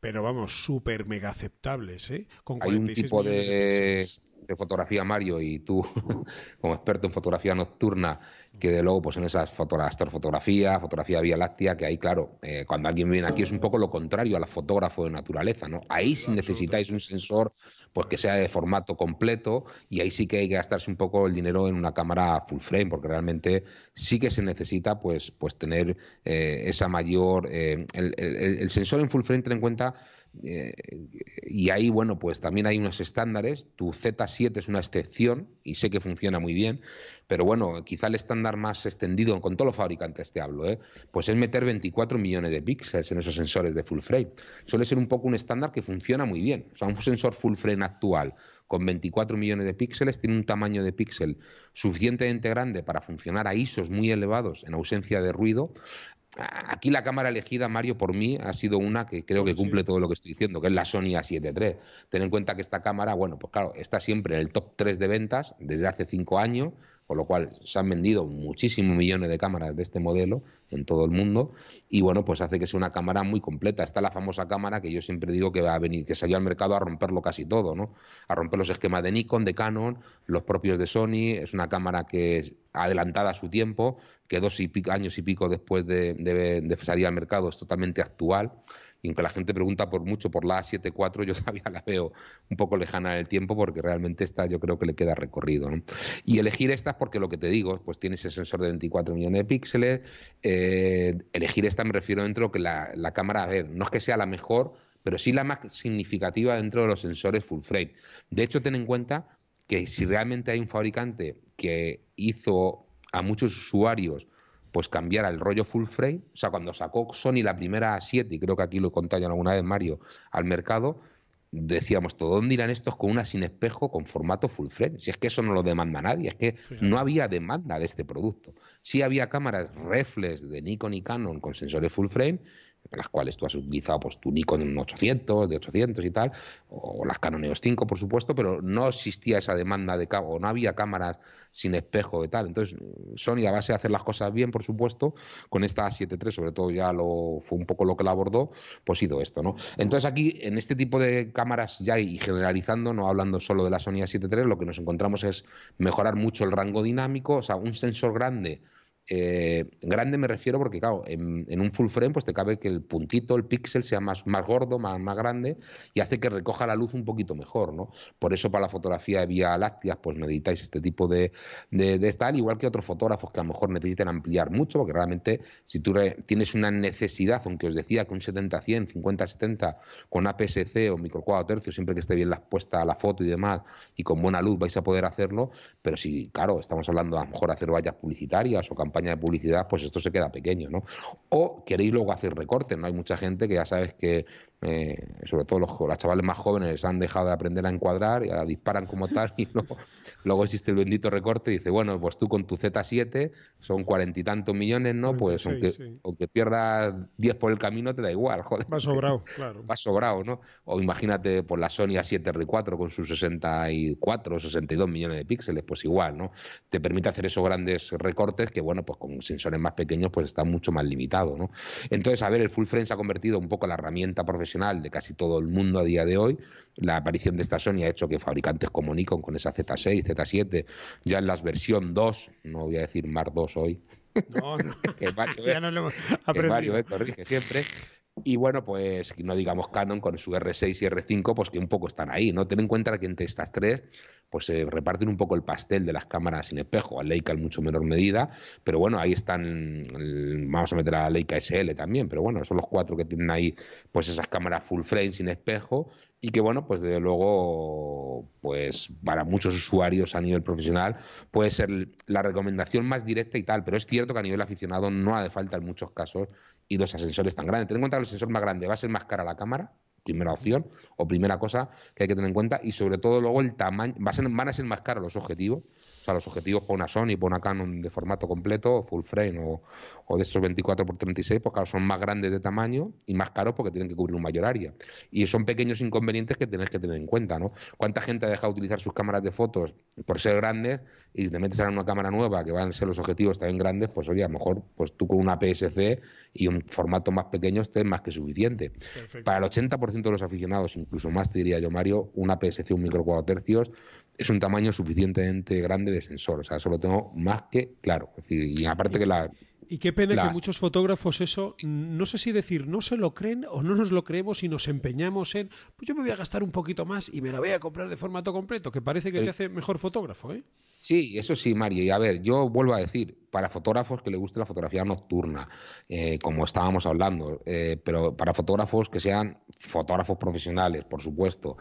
pero vamos, súper mega aceptables, ¿eh? Con 46 un tipo de de fotografía, Mario, y tú como experto en fotografía nocturna, que de luego pues en esas astrofotografía, fotografía Vía Láctea, que ahí claro, eh, cuando alguien viene aquí es un poco lo contrario a la fotógrafo de naturaleza, ¿no? Ahí sí necesitáis un sensor pues que sea de formato completo y ahí sí que hay que gastarse un poco el dinero en una cámara full frame, porque realmente sí que se necesita pues, pues tener eh, esa mayor... Eh, el, el sensor en full frame, ten en cuenta eh, y ahí, bueno, pues también hay unos estándares. Tu Z7 es una excepción y sé que funciona muy bien, pero bueno, quizá el estándar más extendido, con todos los fabricantes te hablo, ¿eh? pues es meter 24 millones de píxeles en esos sensores de full frame. Suele ser un poco un estándar que funciona muy bien. O sea, un sensor full frame actual con 24 millones de píxeles tiene un tamaño de píxel suficientemente grande para funcionar a ISOs muy elevados en ausencia de ruido, Ah, aquí la cámara elegida, Mario, por mí, ha sido una que creo que cumple todo lo que estoy diciendo, que es la Sony A7 III. Ten en cuenta que esta cámara, bueno, pues claro, está siempre en el top 3 de ventas desde hace 5 años, con lo cual se han vendido muchísimos millones de cámaras de este modelo en todo el mundo y bueno, pues hace que sea una cámara muy completa. Está la famosa cámara que yo siempre digo que va a venir, que salió al mercado a romperlo casi todo, ¿no? A romper los esquemas de Nikon, de Canon, los propios de Sony, es una cámara que es adelantada a su tiempo dos años y pico después de, salir al mercado es totalmente actual. Y aunque la gente pregunta por mucho por la A74, yo todavía la veo un poco lejana en el tiempo porque realmente esta yo creo que le queda recorrido. Y elegir estas porque lo que te digo, pues tiene ese sensor de 24 millones de píxeles. Eh, elegir esta me refiero dentro que la cámara, a ver, no es que sea la mejor, pero sí la más significativa dentro de los sensores full frame. De hecho, ten en cuenta que si realmente hay un fabricante que hizo a muchos usuarios pues cambiara el rollo full frame, o sea, cuando sacó Sony la primera a 7, y creo que aquí lo contado ya alguna vez Mario, al mercado, decíamos, ¿todo dónde irán estos con una sin espejo con formato full frame? Si es que eso no lo demanda nadie, es que no había demanda de este producto. Si había cámaras reflex de Nikon y Canon con sensores full frame, las cuales tú has utilizado pues, tu Nikon 800, de 800 y tal, o, las Canon EOS 5, por supuesto, pero no existía esa demanda de cabo no había cámaras sin espejo de tal. Entonces, Sony, a base de hacer las cosas bien, por supuesto, con esta A7 III, sobre todo ya lo fue un poco lo que la abordó, pues sido esto, ¿no? Entonces, aquí, en este tipo de cámaras ya y generalizando, no hablando solo de la Sony A7 III, lo que nos encontramos es mejorar mucho el rango dinámico, o sea, un sensor grande eh, grande me refiero porque, claro, en, un full frame pues te cabe que el puntito, el píxel sea más, más gordo, más, más grande y hace que recoja la luz un poquito mejor, ¿no? Por eso para la fotografía de vía lácteas pues necesitáis este tipo de, de, igual que otros fotógrafos que a lo mejor necesiten ampliar mucho, porque realmente si tú tienes una necesidad, aunque os decía que un 70-100, 50-70 con APS-C o micro cuadro tercio, siempre que esté bien la puesta a la foto y demás y con buena luz vais a poder hacerlo, pero si, claro, estamos hablando a lo mejor hacer vallas publicitarias o campañas de publicidad, pues esto se queda pequeño, ¿no? O queréis luego hacer recortes, ¿no? Hay mucha gente que ya sabes que eh, sobre todo los, chavales más jóvenes han dejado de aprender a encuadrar, y ya disparan como tal y luego, existe el bendito recorte y dice, bueno, pues tú con tu Z7 son cuarenta y tantos millones, ¿no? pues aunque, pierdas 10 por el camino te da igual, joder. Va sobrado, claro. Va sobrado, ¿no? O imagínate por pues la Sony A7R 4 con sus 64 o 62 millones de píxeles, pues igual, ¿no? Te permite hacer esos grandes recortes que, bueno, pues con sensores más pequeños pues está mucho más limitado, ¿no? Entonces, a ver, el full frame se ha convertido un poco la herramienta profesional de casi todo el mundo a día de hoy. La aparición de esta Sony ha hecho que fabricantes como Nikon con esa Z6, Z7, ya en las versión 2, no voy a decir Mar 2 hoy, que Mario, ya no lo hemos ¿eh? siempre, y bueno, pues no digamos Canon con su R6 y R5, pues que un poco están ahí, ¿no? Ten en cuenta que entre estas tres pues se eh, reparten un poco el pastel de las cámaras sin espejo, a Leica en mucho menor medida, pero bueno, ahí están, mm, vamos a meter a Leica SL también, pero bueno, son los cuatro que tienen ahí pues esas cámaras full frame sin espejo y que bueno, pues desde luego, pues para muchos usuarios a nivel profesional puede ser la recomendación más directa y tal, pero es cierto que a nivel aficionado no hace falta en muchos casos y dos ascensores tan grandes. Ten en cuenta que el sensor más grande va a ser más cara la cámara, primera opción o primera cosa que hay que tener en cuenta y sobre todo luego el tamaño, van a ser más caros los objetivos, sea, los objetivos para una Sony, para una Canon de formato completo, full frame o, de estos 24x36, pues claro, son más grandes de tamaño y más caros porque tienen que cubrir un mayor área. Y son pequeños inconvenientes que tenés que tener en cuenta, ¿no? ¿Cuánta gente ha dejado de utilizar sus cámaras de fotos por ser grandes y si te metes en una cámara nueva que van a ser los objetivos también grandes, pues oye, a lo mejor pues tú con una PSC y un formato más pequeño estés más que suficiente. Para el 80% de los aficionados, incluso más te diría yo, Mario, una PSC, un micro tercios, es un tamaño suficientemente grande de sensor, o sea, solo tengo más que claro. y aparte que la, y qué pena que muchos fotógrafos eso, no sé si decir no se lo creen o no nos lo creemos y nos empeñamos en, pues yo me voy a gastar un poquito más y me la voy a comprar de formato completo, que parece que te hace mejor fotógrafo, ¿eh? Sí, eso sí, Mario. Y a ver, yo vuelvo a decir, para fotógrafos que les guste la fotografía nocturna, eh, como estábamos hablando, eh, pero para fotógrafos que sean fotógrafos profesionales, por supuesto,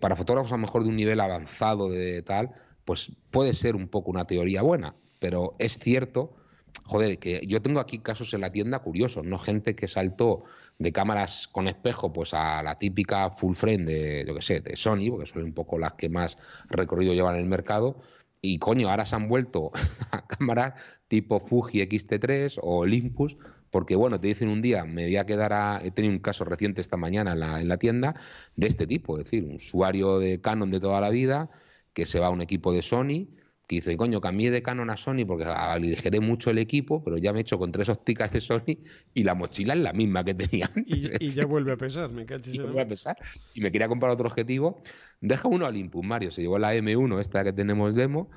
para fotógrafos a lo mejor de un nivel avanzado de tal, pues puede ser un poco una teoría buena, pero es cierto joder, que yo tengo aquí casos en la tienda curiosos, ¿no? Gente que saltó de cámaras con espejo pues a la típica full frame de, yo que sé, de Sony, porque son un poco las que más recorrido llevan en el mercado, y coño, ahora se han vuelto a cámaras tipo Fuji XT3 o Olympus, porque bueno, te dicen un día, me voy a quedar a... He tenido un caso reciente esta mañana en la, en la tienda de este tipo, es decir, un usuario de Canon de toda la vida que se va a un equipo de Sony que dice, coño, cambié de Canon a Sony porque aligeré mucho el equipo, pero ya me he hecho con tres ópticas de Sony y la mochila es la misma que tenía antes. Y, ya vuelve a pesar, me cachis. Y vuelve a pesar. Y me quería comprar otro objetivo. Deja uno Olympus, Mario. Se llevó la M1, esta que tenemos demo.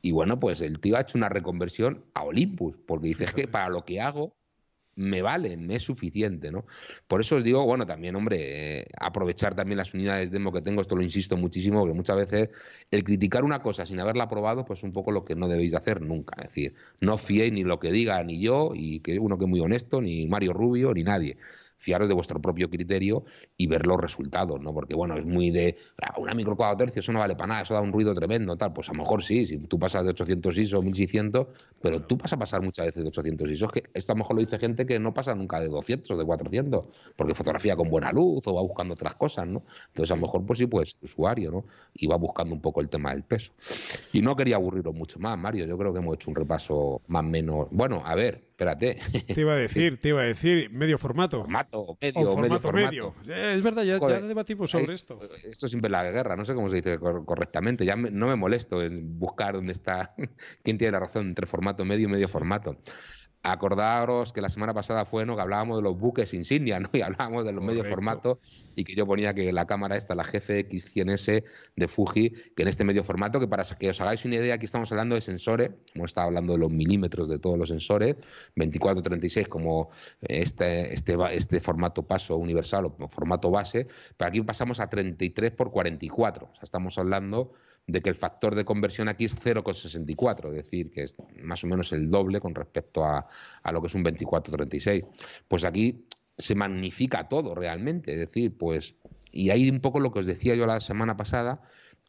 Y bueno, pues el tío ha hecho una reconversión a Olympus, porque dice, es que para lo que hago, me vale, me es suficiente, ¿no? Por eso os digo, bueno, también, hombre, eh, aprovechar también las unidades demo que tengo, esto lo insisto muchísimo, porque muchas veces el criticar una cosa sin haberla probado, pues un poco lo que no debéis de hacer nunca, es decir, no fiéis ni lo que diga ni yo, y que uno que es muy honesto, ni Mario Rubio, ni nadie fiaros de vuestro propio criterio y ver los resultados, ¿no? Porque, bueno, es muy de ah, una micro cuadro tercio, eso no vale para nada, eso da un ruido tremendo, tal. Pues a lo mejor sí, si tú pasas de 800 ISO 1600, pero tú vas a pasar muchas veces de 800 ISO. esto a lo mejor lo dice gente que no pasa nunca de 200, o de 400, porque fotografía con buena luz o va buscando otras cosas, ¿no? Entonces, a lo mejor, pues sí, pues usuario, ¿no? Y va buscando un poco el tema del peso. Y no quería aburriros mucho más, Mario. Yo creo que hemos hecho un repaso más o menos. Bueno, a ver, te iba a decir, te iba a decir, medio formato. Formato, medio, formato, medio, eh, Es verdad, ya, debatimos sobre esto. Esto es siempre la guerra, no sé cómo se dice correctamente. Ya no me molesto en buscar dónde está, quién tiene la razón entre formato medio y medio formato. Acordaros que la semana pasada fue que hablábamos de los buques insignia ¿no? y hablábamos de los medios formato y que yo ponía que la cámara esta, la GFX100S de Fuji, que en este medio formato, que para que os hagáis una idea, aquí estamos hablando de sensores, hemos estado hablando de los milímetros de todos los sensores, 24, 36 como eh, este, este, este formato paso universal o formato base, pero aquí pasamos a 33 x 44, o sea, estamos hablando de que el factor de conversión aquí es 0,64, es decir, que es más o menos el doble con respecto a, lo que es un 24-36. Pues aquí se magnifica todo realmente, es decir, pues, y ahí un poco lo que os decía yo la semana pasada,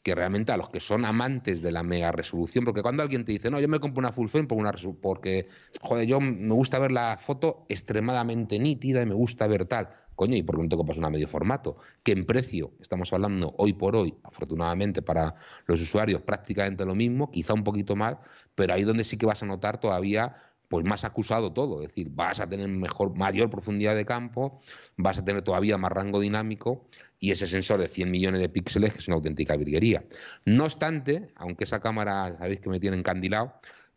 que realmente a los que son amantes de la mega resolución, porque cuando alguien te dice, no, yo me compro una full frame una porque, joder, yo me gusta ver la foto extremadamente nítida y me gusta ver tal. Coño, ¿y por lo tanto que pasa una medio formato? Que en precio estamos hablando hoy por hoy, afortunadamente para los usuarios, prácticamente lo mismo, quizá un poquito más, pero ahí donde sí que vas a notar todavía pues más acusado todo, es decir, vas a tener mejor, mayor profundidad de campo, vas a tener todavía más rango dinámico y ese sensor de 100 millones de píxeles que es una auténtica virguería. No obstante, aunque esa cámara, sabéis que me tiene encandilado,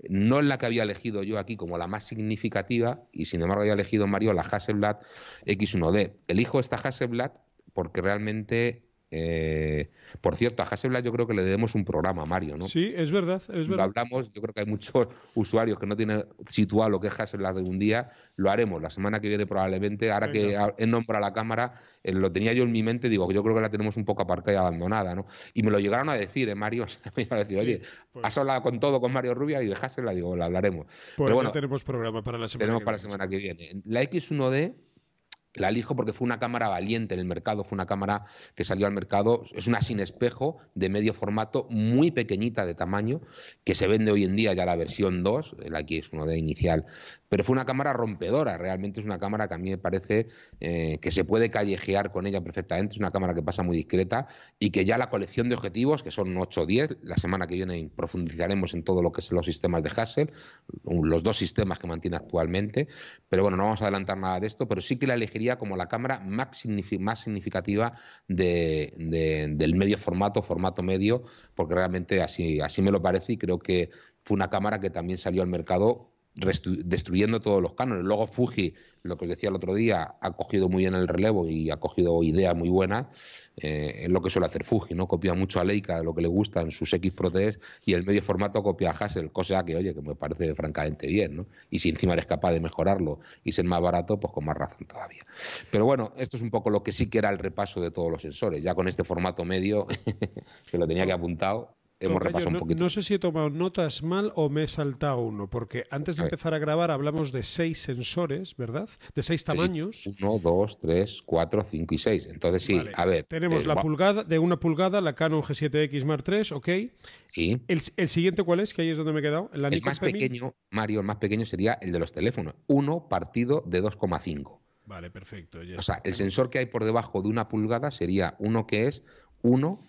no es la que había elegido yo aquí como la más significativa, y sin embargo había elegido Mario la Hasselblad X1D. Elijo esta Hasselblad porque realmente eh, por cierto, a Hasselblad yo creo que le debemos un programa, Mario, ¿no? Sí, es verdad, es verdad. Lo hablamos, yo creo que hay muchos usuarios que no tienen situado lo que es Hasselblad de un día, lo haremos la semana que viene probablemente, ahora que que nombre a la cámara, eh, lo tenía yo en mi mente, digo, yo creo que la tenemos un poco aparcada y abandonada, ¿no? Y me lo llegaron a decir, ¿eh, Mario? O me iban a oye, pues has hablado con todo con Mario Rubia y de Hasselblad, digo, la hablaremos. Pues Pero bueno, tenemos programa para la semana, tenemos para la semana que viene. La X1D la elijo porque fue una cámara valiente en el mercado, fue una cámara que salió al mercado, es una sin espejo de medio formato, muy pequeñita de tamaño, que se vende hoy en día ya la versión 2, la que es uno de inicial, pero fue una cámara rompedora, realmente es una cámara que a mí me parece eh, que se puede callejear con ella perfectamente, es una cámara que pasa muy discreta y que ya la colección de objetivos, que son 8 o 10, la semana que viene profundizaremos en todo lo que son los sistemas de Hassel, los dos sistemas que mantiene actualmente, pero bueno, no vamos a adelantar nada de esto, pero sí que la elegiría como la cámara más, significativa del medio formato, formato medio, porque realmente así, así me lo parece y creo que fue una cámara que también salió al mercado destruyendo todos los canones. Luego Fuji, lo que os decía el otro día, ha cogido muy bien el relevo y ha cogido ideas muy buenas. Eh, es lo que suele hacer Fuji, ¿no? Copia mucho a Leica, lo que le gustan, sus X Protes y el medio formato copia a Hassel, cosa que, oye, que me parece francamente bien, ¿no? Y si encima eres capaz de mejorarlo y ser más barato, pues con más razón todavía. Pero bueno, esto es un poco lo que sí que era el repaso de todos los sensores. Ya con este formato medio, que lo tenía que apuntado, no, sé si he tomado notas mal o me he saltado uno, porque antes de empezar a grabar hablamos de seis sensores, ¿verdad? De seis tamaños. uno, dos, tres, cuatro, cinco y seis. Entonces sí, a ver. Tenemos eh, la pulgada, de una pulgada, la Canon G7X Mark III, ok. Sí. El, siguiente cuál es? Que ahí es donde me he quedado. el más pequeño, Mario, el más pequeño sería el de los teléfonos. Uno partido de 2,5. Vale, perfecto. o sea, el sensor que hay por debajo de una pulgada sería uno que es uno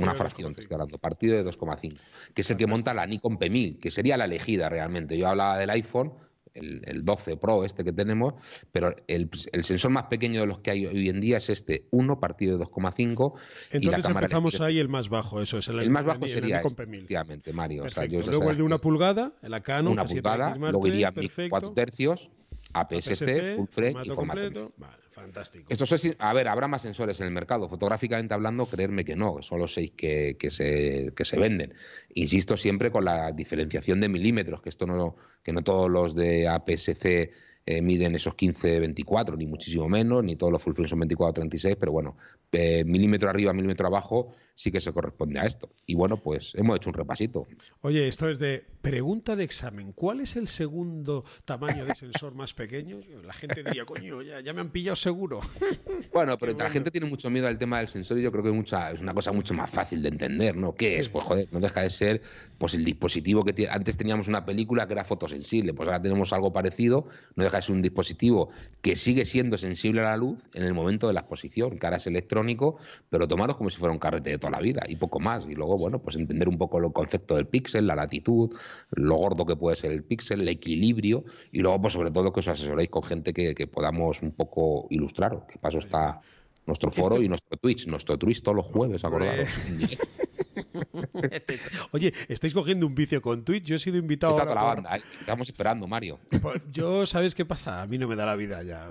una fracción, estoy hablando, partido de 2,5, que es el que monta la Nikon P1000, que sería la elegida realmente. Yo hablaba del iPhone, el, 12 Pro este que tenemos, pero el, sensor más pequeño de los que hay hoy en día es este 1 partido de 2,5. Entonces y la cámara empezamos ahí el más bajo, eso es el, el más bajo sería este, efectivamente, Mario. O sea, yo luego de una pulgada, el Acano, una pulgada, luego iría 4 tercios, APS-C, full frame y formato Fantástico. Esto es, a ver, habrá más sensores en el mercado. Fotográficamente hablando, creerme que no, son los seis que, se, venden. Insisto siempre con la diferenciación de milímetros, que esto no, que no todos los de APS-C eh, miden esos 15-24, ni muchísimo menos, ni todos los full frame son 24-36, pero bueno, eh, milímetro arriba, milímetro abajo, sí que se corresponde a esto. Y bueno, pues hemos hecho un repasito. Oye, esto es de pregunta de examen. ¿Cuál es el segundo tamaño de sensor más pequeño? La gente diría, coño, ya, me han pillado seguro. Bueno, pero la gente tiene mucho miedo al tema del sensor y yo creo que es, mucha, es una cosa mucho más fácil de entender, ¿no? ¿Qué es? Pues joder, no deja de ser pues el dispositivo que Antes teníamos una película que era fotosensible, pues ahora tenemos algo parecido, no deja de ser un dispositivo que sigue siendo sensible a la luz en el momento de la exposición, que ahora es electrónico, pero tomaros como si fuera un carrete de la vida y poco más. Y luego, bueno, pues entender un poco el concepto del píxel, la latitud, lo gordo que puede ser el píxel, el equilibrio y luego, pues sobre todo, que os asesoréis con gente que, podamos un poco ilustrar. Que paso está nuestro foro este y nuestro Twitch, nuestro Twitch todos los jueves, acordaros. Este, oye, estáis cogiendo un vicio con Twitch. Yo he sido invitado. Estamos esperando, Mario. Pues, yo, ¿sabes qué pasa? A mí no me da la vida ya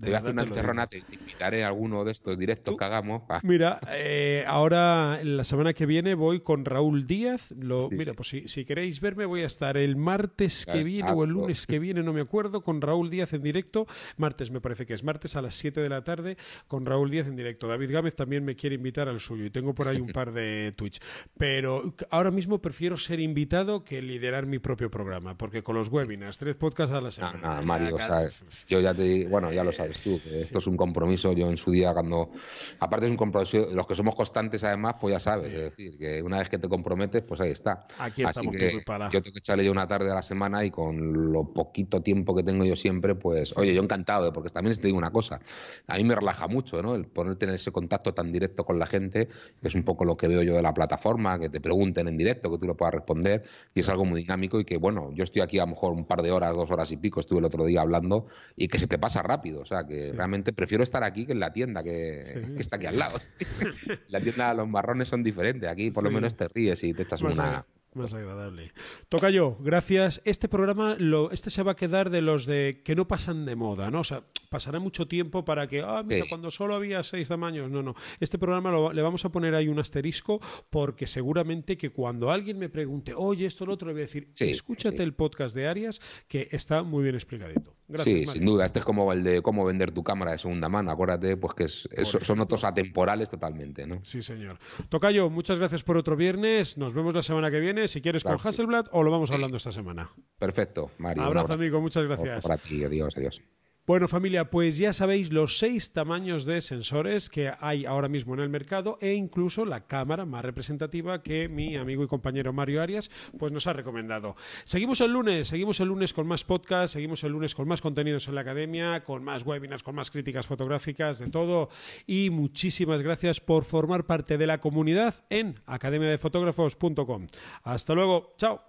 te hacer una encerrona, te, te, invitaré a alguno de estos directos que hagamos. Mira, eh, ahora la semana que viene voy con Raúl Díaz. Mira, pues si, queréis verme, voy a estar el martes que viene o el lunes que viene, no me acuerdo, con Raúl Díaz en directo. Martes me parece que es martes a las 7 de la tarde, con Raúl Díaz en directo. David Gámez también me quiere invitar al suyo y tengo por ahí un par de Twitch. Pero ahora mismo prefiero ser invitado que liderar mi propio programa, porque con los webinars, tres podcasts a la semana. Ah, Mario, yo ya te bueno, ya lo sabes eh, esto es un compromiso. Yo en su día, cuando. Aparte, es un compromiso. Los que somos constantes, además, pues ya sabes. Es decir, que una vez que te comprometes, pues ahí está. Aquí Así que yo tengo que echarle yo una tarde a la semana y con lo poquito tiempo que tengo yo siempre, pues, oye, yo encantado, ¿eh? porque también te digo una cosa. A mí me relaja mucho, ¿no? El ponerte en ese contacto tan directo con la gente, que es un poco lo que veo yo de la plataforma, que te pregunten en directo, que tú lo puedas responder, y es algo muy dinámico y que, bueno, yo estoy aquí a lo mejor un par de horas, dos horas y pico, estuve el otro día hablando, y que se te pasa rápido, que realmente prefiero estar aquí que en la tienda que, está aquí al lado. la tienda, los marrones son diferentes. Aquí por lo menos te ríes y te echas una. más agradable. Toca yo, gracias. Este programa, lo, este se va a quedar de los de que no pasan de moda, ¿no? O sea, pasará mucho tiempo para que, ah, mira, cuando solo había seis tamaños. No, no. Este programa le vamos a poner ahí un asterisco porque seguramente que cuando alguien me pregunte, oye, esto, lo otro, le voy a decir, escúchate el podcast de Arias que está muy bien explicadito sí, sin duda. Este es como el de cómo vender tu cámara de segunda mano. Acuérdate, pues que son otros atemporales totalmente, ¿no? Sí, señor. Tocayo, muchas gracias por otro viernes. Nos vemos la semana que viene. Si quieres con Hasselblad o lo vamos hablando esta semana. Perfecto, Mario. Abrazo, amigo. Muchas gracias. Por ti. Adiós, adiós. Bueno familia, pues ya sabéis los seis tamaños de sensores que hay ahora mismo en el mercado e incluso la cámara más representativa que mi amigo y compañero Mario Arias pues nos ha recomendado. Seguimos el lunes, seguimos el lunes con más podcast, seguimos el lunes con más contenidos en la academia, con más webinars, con más críticas fotográficas, de todo. Y muchísimas gracias por formar parte de la comunidad en academiadefotógrafos.com. Hasta luego, chao.